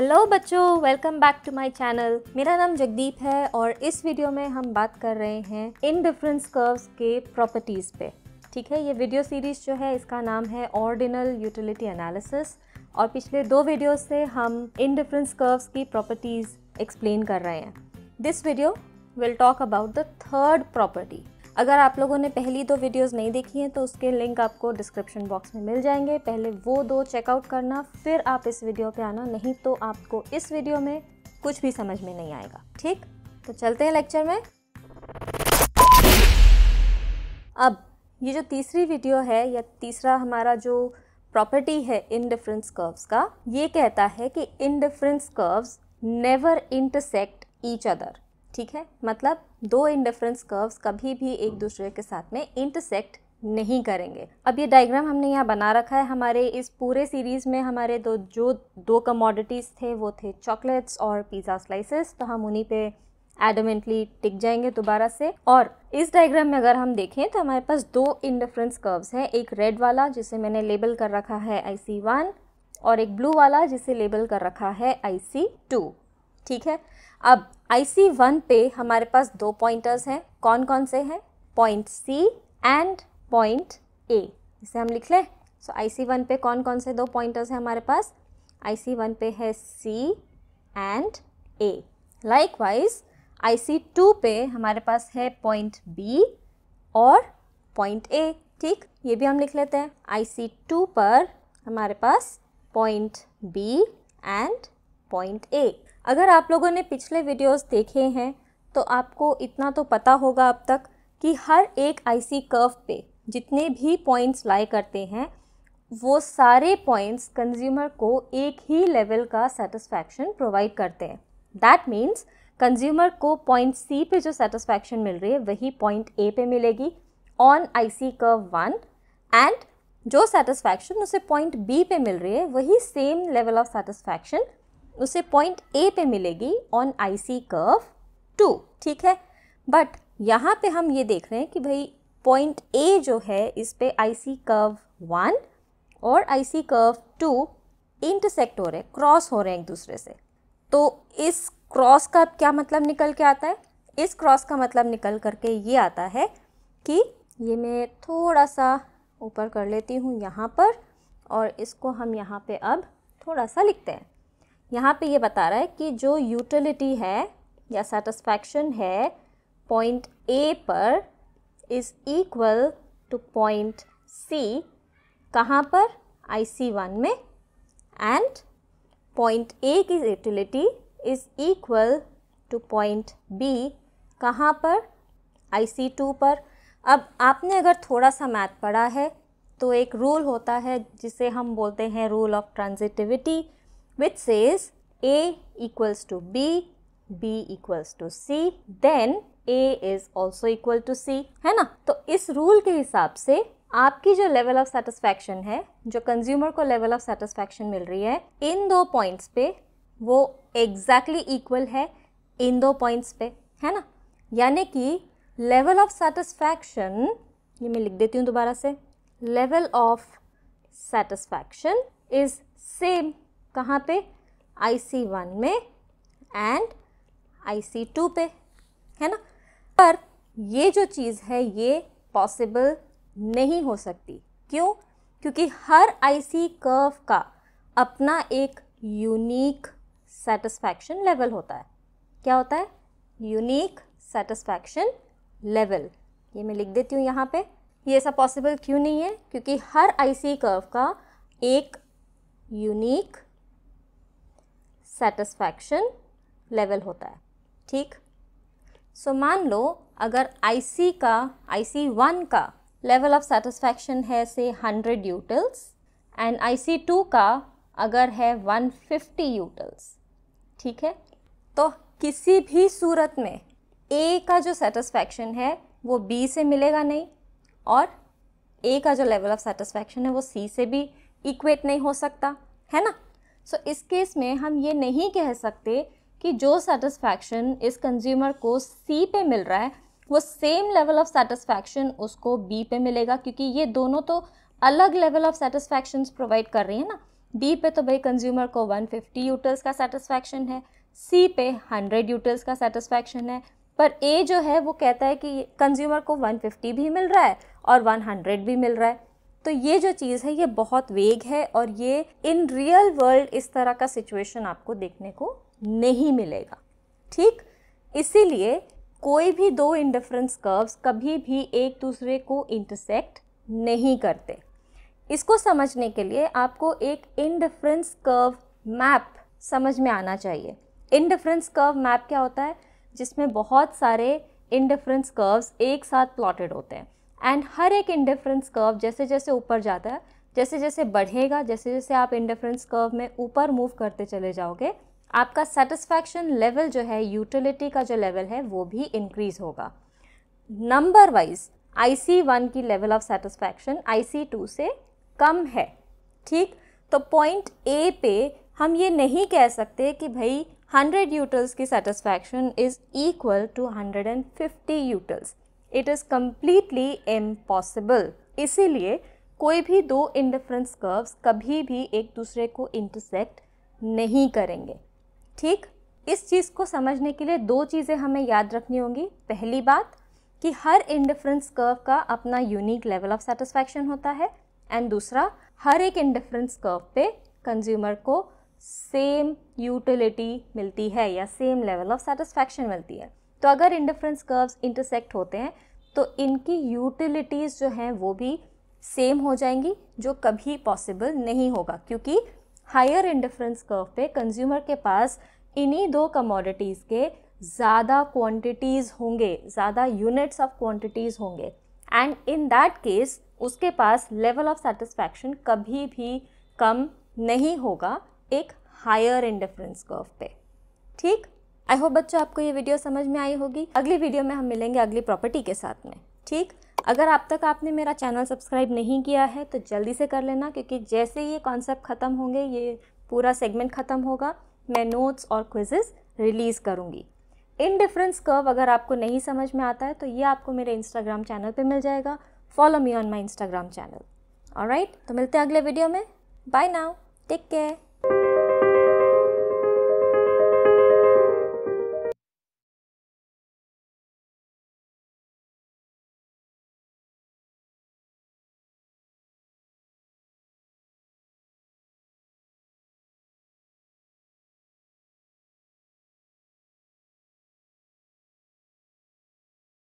Hello बच्चों welcome back to my channel मेरा नाम जगदीप है और इस वीडियो में हम बात कर रहे हैं इन डिफरेंस कर्व्स के प्रॉपर्टीज़ पे ठीक है ये वीडियो सीरीज़ जो है इसका नाम है ऑर्डिनल यूटिलिटी एनालिसिस और पिछले दो वीडियो से हम इन डिफरेंस कर्व्स की प्रॉपर्टीज़ एक्सप्लेन कर रहे हैं this video will talk about the third property अगर आप लोगों ने पहली दो वीडियोस नहीं देखी हैं तो उसके लिंक आपको डिस्क्रिप्शन बॉक्स में मिल जाएंगे पहले वो दो चेकआउट करना फिर आप इस वीडियो पे आना नहीं तो आपको इस वीडियो में कुछ भी समझ में नहीं आएगा ठीक तो चलते हैं लेक्चर में अब ये जो तीसरी वीडियो है या तीसरा हमारा जो प्रॉपर्टी है इन डिफरेंस कर्व्स का ये कहता है कि indifference curves never intersect each other ठीक है मतलब दो इंडिफरेंस कर्व्स कभी भी एक दूसरे के साथ में इंटरसेक्ट नहीं करेंगे अब ये डायग्राम हमने यहाँ बना रखा है हमारे इस पूरे सीरीज़ में हमारे दो जो दो कमोडिटीज़ थे वो थे चॉकलेट्स और पिज़्ज़ा स्लाइसेस तो हम उन्हीं पे एडमेंटली टिक जाएंगे दोबारा से और इस डायग्राम में अगर हम देखें तो हमारे पास दो इंडिफरेंस कर्व्स हैं एक रेड वाला जिसे मैंने लेबल कर रखा है आई सी वन और एक ब्लू वाला जिसे लेबल कर रखा है आई सी टू ठीक है अब आई सी वन पे हमारे पास दो पॉइंटर्स हैं कौन कौन से हैं point C and point A इसे हम लिख लें सो आई सी वन पे कौन कौन से दो पॉइंटर्स हैं हमारे पास आई सी वन पे है C and A likewise I C two पे हमारे पास है पॉइंट बी और पॉइंट ए ठीक ये भी हम लिख लेते हैं आई सी टू पर हमारे पास point B and point A अगर आप लोगों ने पिछले वीडियोस देखे हैं तो आपको इतना तो पता होगा अब तक कि हर एक आईसी कर्व पे जितने भी पॉइंट्स लाए करते हैं वो सारे पॉइंट्स कंज्यूमर को एक ही लेवल का सेटिस्फैक्शन प्रोवाइड करते हैं दैट मीन्स कंज्यूमर को पॉइंट सी पे जो सेटिस्फैक्शन मिल रही है वही पॉइंट ए पे मिलेगी on I C curve one and जो सेटिस्फैक्शन उसे पॉइंट बी पे मिल रही है वही सेम लेवल ऑफ सेटिस्फैक्शन उसे पॉइंट ए पे मिलेगी on I C curve two ठीक है बट यहाँ पे हम ये देख रहे हैं कि भाई पॉइंट ए जो है इस पर आई सी कर्व वन और I C curve two intersect हो रहे हैं क्रॉस हो रहे हैं एक दूसरे से तो इस क्रॉस का क्या मतलब निकल के आता है इस क्रॉस का मतलब निकल करके ये आता है कि ये मैं थोड़ा सा ऊपर कर लेती हूँ यहाँ पर और इसको हम यहाँ पे अब थोड़ा सा लिखते हैं यहाँ पे ये बता रहा है कि जो यूटिलिटी है या सेटिस्फैक्शन है पॉइंट ए पर is equal to point C कहाँ पर आई सी वन में एंड पॉइंट ए की utility is equal to point B कहाँ पर आई सी टू पर अब आपने अगर थोड़ा सा मैथ पढ़ा है तो एक रूल होता है जिसे हम बोलते हैं rule of transitivity which says A equals to B, B equals to C, then A is also equal to C, है ना? तो इस रूल के हिसाब से आपकी जो लेवल ऑफ सेटिस्फैक्शन है जो कंज्यूमर को लेवल ऑफ सेटिस्फैक्शन मिल रही है इन दो पॉइंट्स पे वो एग्जैक्टली exactly इक्वल है इन दो पॉइंट्स पे है ना यानी कि लेवल ऑफ सेटिस्फैक्शन ये मैं लिख देती हूँ दोबारा से level of satisfaction is same कहाँ पे आई सी वन में एंड आई सी टू पे है ना पर ये जो चीज़ है ये पॉसिबल नहीं हो सकती क्यों क्योंकि हर आई सी कर्व का अपना एक यूनिक सेटिस्फैक्शन लेवल होता है क्या होता है यूनिक सेटिस्फैक्शन लेवल ये मैं लिख देती हूँ यहाँ पे ये सब पॉसिबल क्यों नहीं है क्योंकि हर आई सी कर्व का एक यूनिक सेटिस्फैक्शन लेवल होता है ठीक सो so, मान लो अगर आई का आई वन का लेवल ऑफ सेटिस्फैक्शन है से hundred utils and I two का अगर है वन फिफ्टी यूटल्स ठीक है तो किसी भी सूरत में ए का जो सेटिस्फैक्शन है वो बी से मिलेगा नहीं और ए का जो लेवल ऑफ सेटिस्फैक्शन है वो सी से भी इक्वेट नहीं हो सकता है ना सो so, इस केस में हम ये नहीं कह सकते कि जो सेटिस्फैक्शन इस कंज्यूमर को सी पे मिल रहा है वो सेम लेवल ऑफ सेटिस्फैक्शन उसको बी पे मिलेगा क्योंकि ये दोनों तो अलग लेवल ऑफ सेटिस्फैक्शन प्रोवाइड कर रही हैं ना बी पे तो भाई कंज्यूमर को 150 यूटल्स का सेटिस्फैक्शन है सी पे 100 यूटल्स का सेटिस्फैक्शन है पर ए जो है वो कहता है कि कंज्यूमर को 150 भी मिल रहा है और 100 भी मिल रहा है तो ये जो चीज़ है ये बहुत वेग है और ये इन रियल वर्ल्ड इस तरह का सिचुएशन आपको देखने को नहीं मिलेगा ठीक इसीलिए कोई भी दो इंडिफरेंस कर्व्स कभी भी एक दूसरे को इंटरसेक्ट नहीं करते इसको समझने के लिए आपको एक इनडिफरेंस कर्व मैप समझ में आना चाहिए इनडिफरेंस कर्व मैप क्या होता है जिसमें बहुत सारे इनडिफरेंस कर्व्स एक साथ प्लॉटेड होते हैं एंड हर एक इंडिफरेंस कर्व जैसे जैसे ऊपर जाता है जैसे जैसे बढ़ेगा जैसे जैसे आप इंडिफरेंस कर्व में ऊपर मूव करते चले जाओगे आपका सेटिस्फैक्शन लेवल जो है यूटिलिटी का जो लेवल है वो भी इंक्रीज़ होगा number wise I C one की level of satisfaction I C two से कम है ठीक तो पॉइंट ए पे हम ये नहीं कह सकते कि भाई हंड्रेड यूटल्स की satisfaction is equal to hundred and fifty utils it is completely impossible इसीलिए कोई भी दो इंडिफरेंस कर्व्स कभी भी एक दूसरे को इंटरसेक्ट नहीं करेंगे ठीक इस चीज़ को समझने के लिए दो चीज़ें हमें याद रखनी होंगी पहली बात कि हर इंडिफरेंस कर्व का अपना यूनिक लेवल ऑफ सेटिस्फैक्शन होता है एंड दूसरा हर एक इंडिफरेंस कर्व पे कंज्यूमर को सेम यूटिलिटी मिलती है या सेम लेवल ऑफ सेटिस्फैक्शन मिलती है तो अगर इंडिफरेंस कर्व्स इंटरसेक्ट होते हैं तो इनकी यूटिलिटीज़ जो हैं वो भी सेम हो जाएंगी जो कभी पॉसिबल नहीं होगा क्योंकि हायर इंडिफरेंस कर्व पे कंज्यूमर के पास इन्हीं दो कमोडिटीज़ के ज़्यादा क्वांटिटीज़ होंगे ज़्यादा यूनिट्स ऑफ क्वांटिटीज़ होंगे एंड इन दैट केस उसके पास लेवल ऑफ सेटिस्फैक्शन कभी भी कम नहीं होगा एक हायर इंडिफरेंस कर्व पे ठीक आई होप बच्चों आपको ये वीडियो समझ में आई होगी अगली वीडियो में हम मिलेंगे अगली प्रॉपर्टी के साथ में ठीक अगर अब आप तक आपने मेरा चैनल सब्सक्राइब नहीं किया है तो जल्दी से कर लेना क्योंकि जैसे ये कॉन्सेप्ट ख़त्म होंगे ये पूरा सेगमेंट ख़त्म होगा मैं नोट्स और क्विजेस रिलीज़ करूँगी इन डिफरेंस कर्व अगर आपको नहीं समझ में आता है तो ये आपको मेरे इंस्टाग्राम चैनल पे मिल जाएगा follow me on my Instagram channel और राइट तो मिलते हैं अगले वीडियो में बाय नाउ टेक केयर